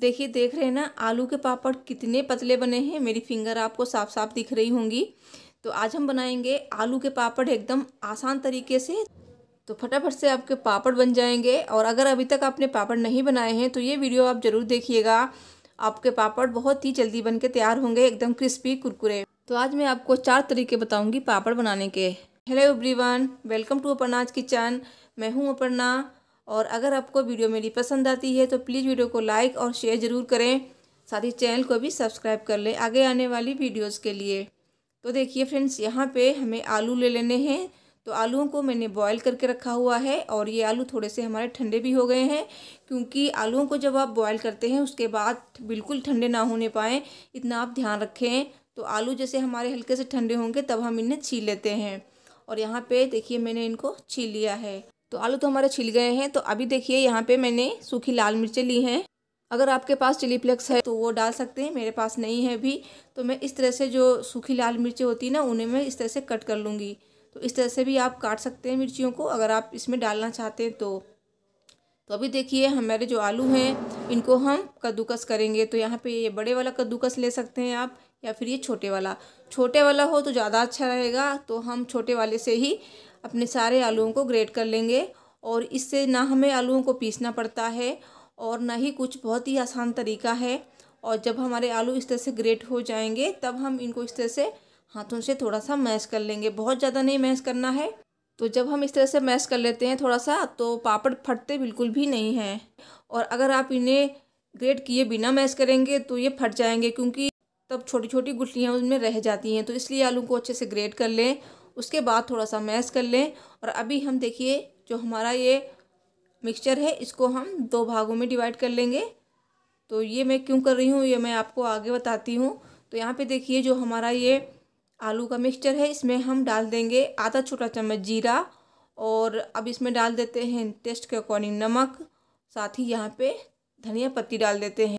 देखिए देख रहे हैं ना आलू के पापड़ कितने पतले बने हैं मेरी फिंगर आपको साफ साफ दिख रही होंगी तो आज हम बनाएंगे आलू के पापड़ एकदम आसान तरीके से तो फटाफट से आपके पापड़ बन जाएंगे और अगर अभी तक आपने पापड़ नहीं बनाए हैं तो ये वीडियो आप ज़रूर देखिएगा आपके पापड़ बहुत ही जल्दी बन के तैयार होंगे एकदम क्रिस्पी कुरकुरे तो आज मैं आपको चार तरीके बताऊँगी पापड़ बनाने के hello every welcome to Aparna's kitchen मैं हूँ अपर्णा और अगर आपको वीडियो मेरी पसंद आती है तो प्लीज़ वीडियो को लाइक और शेयर ज़रूर करें साथ ही चैनल को भी सब्सक्राइब कर लें आगे आने वाली वीडियोज़ के लिए तो देखिए फ्रेंड्स यहाँ पे हमें आलू ले लेने हैं तो आलूओं को मैंने बॉयल करके रखा हुआ है और ये आलू थोड़े से हमारे ठंडे भी हो गए हैं क्योंकि आलूओं को जब आप बॉयल करते हैं उसके बाद बिल्कुल ठंडे ना होने पाएँ इतना आप ध्यान रखें तो आलू जैसे हमारे हल्के से ठंडे होंगे तब हम इन्हें छील लेते हैं और यहाँ पे देखिए मैंने इनको छील लिया है तो आलू तो हमारे छिल गए हैं तो अभी देखिए यहाँ पे मैंने सूखी लाल मिर्चें ली हैं अगर आपके पास चिली फ्लेक्स है तो वो डाल सकते हैं मेरे पास नहीं है अभी तो मैं इस तरह से जो सूखी लाल मिर्चें होती है ना उन्हें मैं इस तरह से कट कर लूँगी तो इस तरह से भी आप काट सकते हैं मिर्चियों को अगर आप इसमें डालना चाहते हैं तो तो अभी देखिए हमारे जो आलू हैं इनको हम कद्दूकस करेंगे तो यहाँ पे ये बड़े वाला कद्दूकस ले सकते हैं आप या फिर ये छोटे वाला छोटे वाला हो तो ज़्यादा अच्छा रहेगा तो हम छोटे वाले से ही अपने सारे आलूओं को ग्रेट कर लेंगे और इससे ना हमें आलूओं को पीसना पड़ता है और ना ही कुछ बहुत ही आसान तरीका है और जब हमारे आलू इस तरह से ग्रेट हो जाएंगे तब हम इनको इस तरह से हाथों से थोड़ा सा मैश कर लेंगे बहुत ज़्यादा नहीं मैश करना है तो जब हम इस तरह से मैश कर लेते हैं थोड़ा सा तो पापड़ फटते बिल्कुल भी नहीं हैं और अगर आप इन्हें ग्रेट किए बिना मैश करेंगे तो ये फट जाएंगे क्योंकि तब छोटी छोटी गुटलियाँ उनमें रह जाती हैं तो इसलिए आलू को अच्छे से ग्रेट कर लें उसके बाद थोड़ा सा मैश कर लें और अभी हम देखिए जो हमारा ये मिक्सचर है इसको हम दो भागों में डिवाइड कर लेंगे तो ये मैं क्यों कर रही हूँ ये मैं आपको आगे बताती हूँ तो यहाँ पे देखिए जो हमारा ये आलू का मिक्सचर है इसमें हम डाल देंगे आधा छोटा चम्मच जीरा और अब इसमें डाल देते हैं टेस्ट के अकॉर्डिंग नमक साथ ही यहाँ पे धनिया पत्ती डाल देते हैं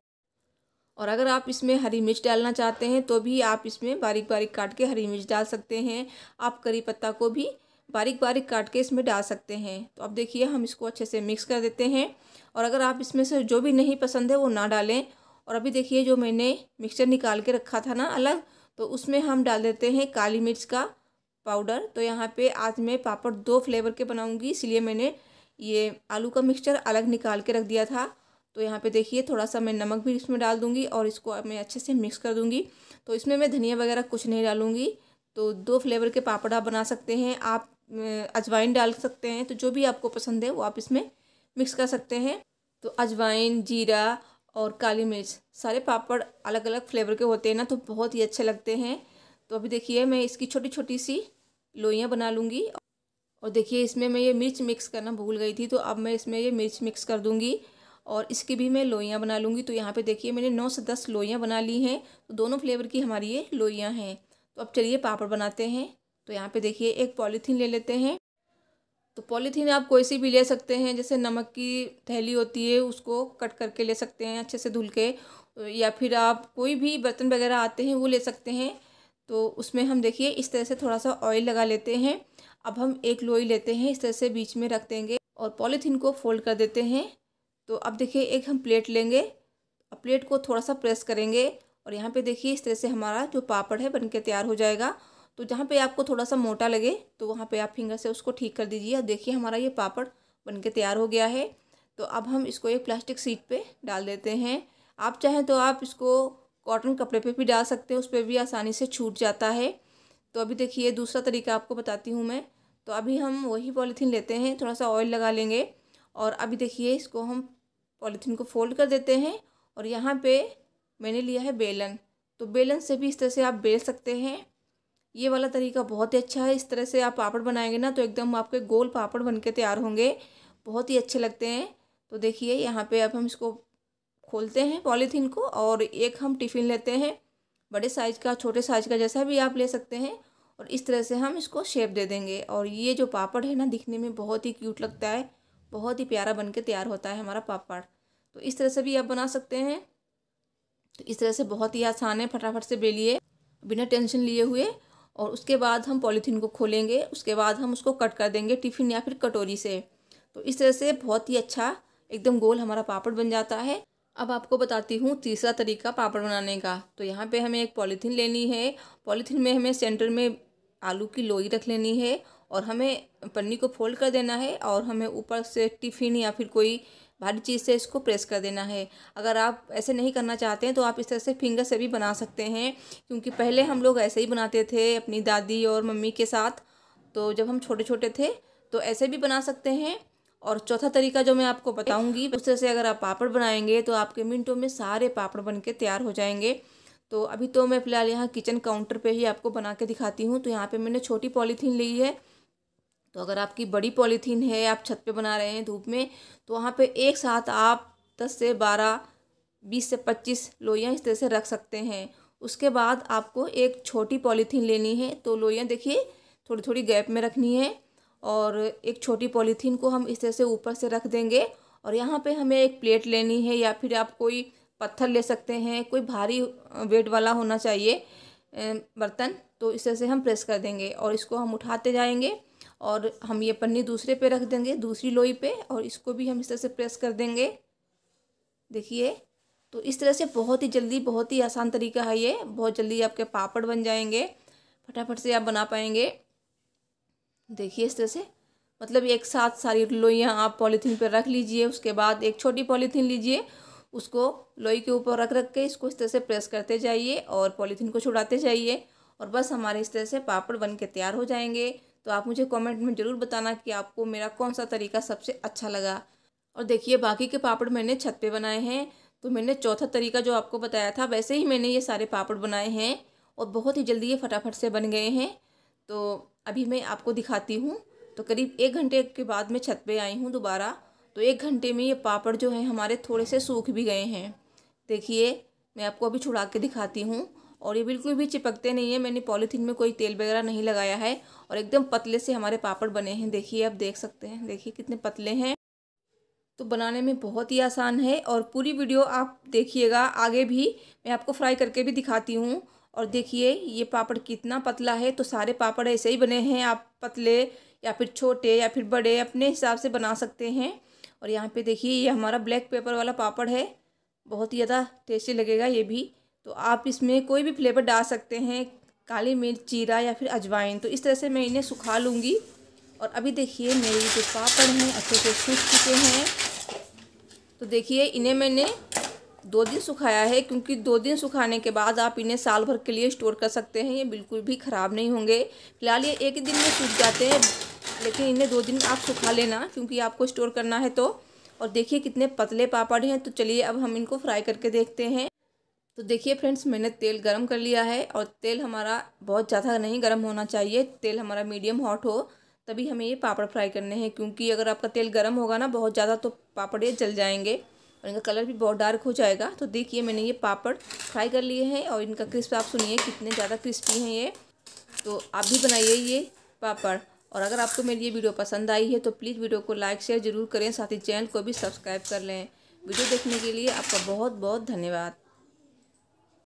और अगर आप इसमें हरी मिर्च डालना चाहते हैं तो भी आप इसमें बारीक बारीक काट के हरी मिर्च डाल सकते हैं आप करी पत्ता को भी बारीक बारीक काट के इसमें डाल सकते हैं तो अब देखिए हम इसको अच्छे से मिक्स कर देते हैं और अगर आप इसमें से जो भी नहीं पसंद है वो ना डालें और अभी देखिए जो मैंने मिक्सचर निकाल के रखा था ना अलग तो उसमें हम डाल देते हैं काली मिर्च का पाउडर तो यहाँ पे आज मैं पापड़ दो फ्लेवर के बनाऊँगी इसलिए मैंने ये आलू का मिक्सचर अलग निकाल के रख दिया था तो यहाँ पे देखिए थोड़ा सा मैं नमक भी इसमें डाल दूँगी और इसको मैं अच्छे से मिक्स कर दूँगी तो इसमें मैं धनिया वगैरह कुछ नहीं डालूँगी तो दो फ्लेवर के पापड़ आप बना सकते हैं आप अजवाइन डाल सकते हैं तो जो भी आपको पसंद है वो आप इसमें मिक्स कर सकते हैं तो अजवाइन जीरा और काली मिर्च सारे पापड़ अलग अलग फ्लेवर के होते हैं ना तो बहुत ही अच्छे लगते हैं तो अभी देखिए मैं इसकी छोटी छोटी सी लोइयाँ बना लूँगी और देखिए इसमें मैं ये मिर्च मिक्स करना भूल गई थी तो अब मैं इसमें ये मिर्च मिक्स कर दूँगी और इसकी भी मैं लोइयाँ बना लूँगी तो यहाँ पे देखिए मैंने नौ से दस लोइयाँ बना ली हैं तो दोनों फ्लेवर की हमारी ये लोइयाँ हैं तो अब चलिए पापड़ बनाते हैं तो यहाँ पे देखिए एक पॉलीथीन ले लेते हैं तो पॉलीथीन आप कोई सी भी ले सकते हैं जैसे नमक की थैली होती है उसको कट करके ले सकते हैं अच्छे से धुल के या फिर आप कोई भी बर्तन वगैरह आते हैं वो ले सकते हैं तो उसमें हम देखिए इस तरह से थोड़ा सा ऑयल लगा लेते हैं अब हम एक लोई लेते हैं इस तरह से बीच में रख देंगे और पॉलीथीन को फोल्ड कर देते हैं तो अब देखिए एक हम प्लेट लेंगे प्लेट को थोड़ा सा प्रेस करेंगे और यहाँ पे देखिए इस तरह से हमारा जो पापड़ है बनके तैयार हो जाएगा तो जहाँ पे आपको थोड़ा सा मोटा लगे तो वहाँ पे आप फिंगर से उसको ठीक कर दीजिए और देखिए हमारा ये पापड़ बनके तैयार हो गया है तो अब हम इसको एक प्लास्टिक सीट पे डाल देते हैं आप चाहें तो आप इसको कॉटन कपड़े पर भी डाल सकते हैं उस पर भी आसानी से छूट जाता है तो अभी देखिए दूसरा तरीका आपको बताती हूँ मैं तो अभी हम वही पॉलीथीन लेते हैं थोड़ा सा ऑयल लगा लेंगे और अभी देखिए इसको हम पॉलीथीन को फोल्ड कर देते हैं और यहाँ पे मैंने लिया है बेलन तो बेलन से भी इस तरह से आप बेल सकते हैं ये वाला तरीका बहुत ही अच्छा है इस तरह से आप पापड़ बनाएंगे ना तो एकदम आपके गोल पापड़ बन के तैयार होंगे बहुत ही अच्छे लगते हैं तो देखिए यहाँ पर अब हम इसको खोलते हैं पॉलीथीन को और एक हम टिफ़िन लेते हैं बड़े साइज़ का छोटे साइज़ का जैसा भी आप ले सकते हैं और इस तरह से हम इसको शेप दे देंगे और ये जो पापड़ है ना दिखने में बहुत ही क्यूट लगता है बहुत ही प्यारा बन के तैयार होता है हमारा पापड़ तो इस तरह से भी आप बना सकते हैं तो इस तरह से बहुत ही आसान है फटाफट से बेलिए बिना टेंशन लिए हुए और उसके बाद हम पॉलीथीन को खोलेंगे उसके बाद हम उसको कट कर देंगे टिफ़िन या फिर कटोरी से तो इस तरह से बहुत ही अच्छा एकदम गोल हमारा पापड़ बन जाता है अब आपको बताती हूँ तीसरा तरीका पापड़ बनाने का तो यहाँ पे हमें एक पॉलीथीन लेनी है पॉलीथीन में हमें सेंटर में आलू की लोई रख लेनी है और हमें पन्नी को फोल्ड कर देना है और हमें ऊपर से टिफ़िन या फिर कोई भारी चीज़ से इसको प्रेस कर देना है अगर आप ऐसे नहीं करना चाहते हैं तो आप इस तरह से फिंगर से भी बना सकते हैं क्योंकि पहले हम लोग ऐसे ही बनाते थे अपनी दादी और मम्मी के साथ तो जब हम छोटे छोटे थे तो ऐसे भी बना सकते हैं और चौथा तरीका जो मैं आपको बताऊंगी उस तरह से अगर आप पापड़ बनाएंगे तो आपके मिनटों में सारे पापड़ बन के तैयार हो जाएंगे तो अभी तो मैं फ़िलहाल यहाँ किचन काउंटर पर ही आपको बना के दिखाती हूँ तो यहाँ पर मैंने छोटी पॉलीथीन ली है तो अगर आपकी बड़ी पॉलीथीन है आप छत पे बना रहे हैं धूप में तो वहाँ पे एक साथ आप दस से बारह बीस से पच्चीस लोइयाँ इस तरह से रख सकते हैं उसके बाद आपको एक छोटी पॉलीथीन लेनी है तो लोइयाँ देखिए थोड़ी थोड़ी गैप में रखनी है और एक छोटी पॉलीथीन को हम इस तरह से ऊपर से रख देंगे और यहाँ पर हमें एक प्लेट लेनी है या फिर आप कोई पत्थर ले सकते हैं कोई भारी वेट वाला होना चाहिए बर्तन तो इस तरह से हम प्रेस कर देंगे और इसको हम उठाते जाएंगे और हम ये पन्नी दूसरे पे रख देंगे दूसरी लोई पे और इसको भी हम इस तरह से प्रेस कर देंगे देखिए तो इस तरह से बहुत ही जल्दी बहुत ही आसान तरीका है ये बहुत जल्दी आपके पापड़ बन जाएंगे फटाफट से आप बना पाएंगे देखिए इस तरह से मतलब एक साथ सारी लोइयाँ आप पॉलीथीन पर रख लीजिए उसके बाद एक छोटी पॉलीथीन लीजिए उसको लोई के ऊपर रख रख के इसको इस तरह से प्रेस करते जाइए और पॉलीथीन को छुड़ाते जाइए और बस हमारे इस तरह से पापड़ बन के तैयार हो जाएंगे तो आप मुझे कमेंट में ज़रूर बताना कि आपको मेरा कौन सा तरीका सबसे अच्छा लगा और देखिए बाकी के पापड़ मैंने छत पे बनाए हैं तो मैंने चौथा तरीका जो आपको बताया था वैसे ही मैंने ये सारे पापड़ बनाए हैं और बहुत ही जल्दी ये फटाफट से बन गए हैं तो अभी मैं आपको दिखाती हूँ तो करीब एक घंटे के बाद मैं छत पर आई हूँ दोबारा तो एक घंटे में ये पापड़ जो है हमारे थोड़े से सूख भी गए हैं देखिए मैं आपको अभी छुड़ा के दिखाती हूँ और ये बिल्कुल भी चिपकते नहीं है मैंने पॉलीथीन में कोई तेल वगैरह नहीं लगाया है और एकदम पतले से हमारे पापड़ बने हैं देखिए आप देख सकते हैं देखिए कितने पतले हैं तो बनाने में बहुत ही आसान है और पूरी वीडियो आप देखिएगा आगे भी मैं आपको फ्राई करके भी दिखाती हूँ और देखिए ये पापड़ कितना पतला है तो सारे पापड़ ऐसे ही बने हैं आप पतले या फिर छोटे या फिर बड़े अपने हिसाब से बना सकते हैं और यहाँ पे देखिए ये हमारा ब्लैक पेपर वाला पापड़ है बहुत ही ज़्यादा टेस्टी लगेगा ये भी तो आप इसमें कोई भी फ्लेवर डाल सकते हैं काली मिर्च जीरा या फिर अजवाइन तो इस तरह से मैं इन्हें सुखा लूँगी और अभी देखिए मेरे जो पापड़ हैं अच्छे से सूख चुके हैं तो देखिए इन्हें मैंने दो दिन सुखाया है क्योंकि दो दिन सुखाने के बाद आप इन्हें साल भर के लिए स्टोर कर सकते हैं ये बिल्कुल भी ख़राब नहीं होंगे फिलहाल ये एक ही दिन में सूख जाते हैं लेकिन इन्हें दो दिन आप सुखा लेना क्योंकि आपको स्टोर करना है तो और देखिए कितने पतले पापड़ हैं तो चलिए अब हम इनको फ्राई करके देखते हैं तो देखिए फ्रेंड्स मैंने तेल गरम कर लिया है और तेल हमारा बहुत ज़्यादा नहीं गरम होना चाहिए तेल हमारा मीडियम हॉट हो तभी हमें ये पापड़ फ्राई करने हैं क्योंकि अगर आपका तेल गर्म होगा ना बहुत ज़्यादा तो पापड़ ये जल जाएंगे और इनका कलर भी बहुत डार्क हो जाएगा तो देखिए मैंने ये पापड़ फ्राई कर लिए हैं और इनका क्रिस्प आप सुनिए कितने ज़्यादा क्रिस्पी हैं ये तो आप भी बनाइए ये पापड़ और अगर आपको मेरी ये वीडियो पसंद आई है तो प्लीज़ वीडियो को लाइक शेयर जरूर करें साथ ही चैनल को भी सब्सक्राइब कर लें वीडियो देखने के लिए आपका बहुत बहुत धन्यवाद